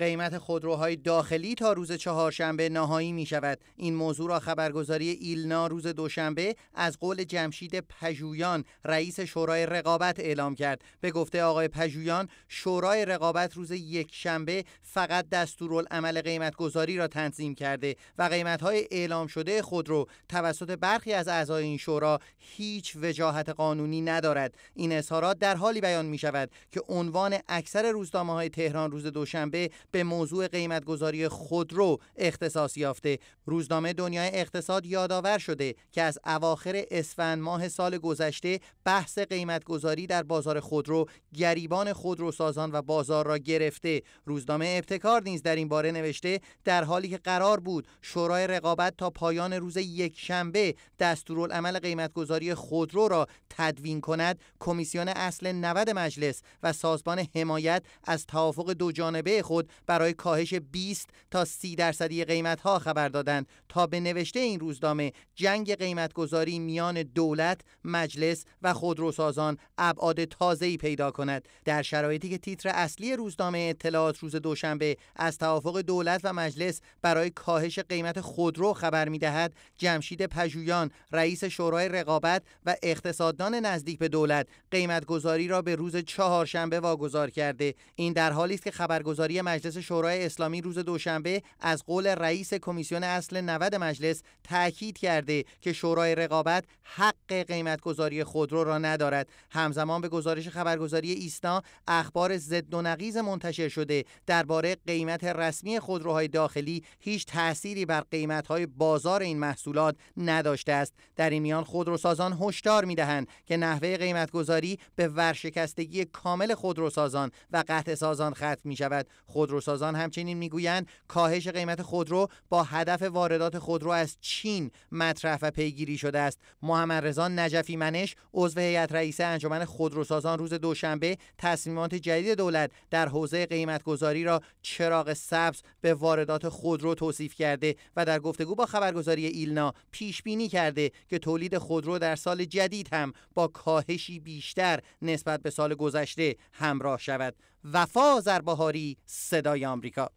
قیمت خودروهای داخلی تا روز چهارشنبه نهایی می شود. این موضوع را خبرگزاری ایلنا روز دوشنبه از قول جمشید پژویان رئیس شورای رقابت اعلام کرد. به گفته آقای پژویان شورای رقابت روز یکشنبه فقط دستورالعمل قیمتگذاری را تنظیم کرده و قیمت اعلام شده خودرو توسط برخی از اعضای این شورا هیچ وجاهت قانونی ندارد. این اظهارات در حالی بیان می شود که عنوان اکثر روزنامه های تهران روز دوشنبه به موضوع قیمتگذاری خودرو اختصاص یافته روزنامه دنیای اقتصاد یادآور شده که از اواخر اسفند ماه سال گذشته بحث قیمتگذاری در بازار خودرو گریبان سازان و بازار را گرفته روزنامه ابتکار نیز در این باره نوشته در حالی که قرار بود شورای رقابت تا پایان روز یک یکشنبه دستورالعمل قیمتگذاری خودرو را تدوین کند کمیسیون اصل 90 مجلس و سازمان حمایت از توافق دو جانبه خود برای کاهش 20 تا 30 درصدی قیمت ها خبر دادند تا به نوشته این روزنامه جنگ قیمتگذاری میان دولت، مجلس و خودروسازان ابعاد تازه‌ای پیدا کند در شرایطی که تیتر اصلی روزنامه اطلاعات روز دوشنبه از توافق دولت و مجلس برای کاهش قیمت خودرو خبر میدهد جمشید پژویان رئیس شورای رقابت و اقتصاددان نزدیک به دولت قیمتگذاری را به روز چهارشنبه واگذار کرده این در حالی است که خبرگزاری مجلس مجلس شورای اسلامی روز دوشنبه از قول رئیس کمیسیون اصل 90 مجلس تاکید کرده که شورای رقابت حق قیمتگذاری خودرو را ندارد همزمان به گزارش خبرگزاری ایسنا اخبار ضد و نقیز منتشر شده درباره قیمت رسمی خودروهای داخلی هیچ تأثیری بر قیمتهای بازار این محصولات نداشته است در این میان خودروسازان هشدار میدهند که نحوه قیمتگذاری به ورشکستگی کامل خودروسازان و قطع سازان ختم می شود خودروسازان همچنین میگویند کاهش قیمت خودرو با هدف واردات خودرو از چین مطرح و پیگیری شده است محمد رضا نجفی منش عضو هیئت رئیسه انجمن خودروسازان روز دوشنبه تصمیمات جدید دولت در حوزه قیمتگذاری را چراغ سبز به واردات خودرو توصیف کرده و در گفتگو با خبرگزاری ایلنا پیش بینی کرده که تولید خودرو در سال جدید هم با کاهشی بیشتر نسبت به سال گذشته همراه شود وفا زربهاری صدای آمریکا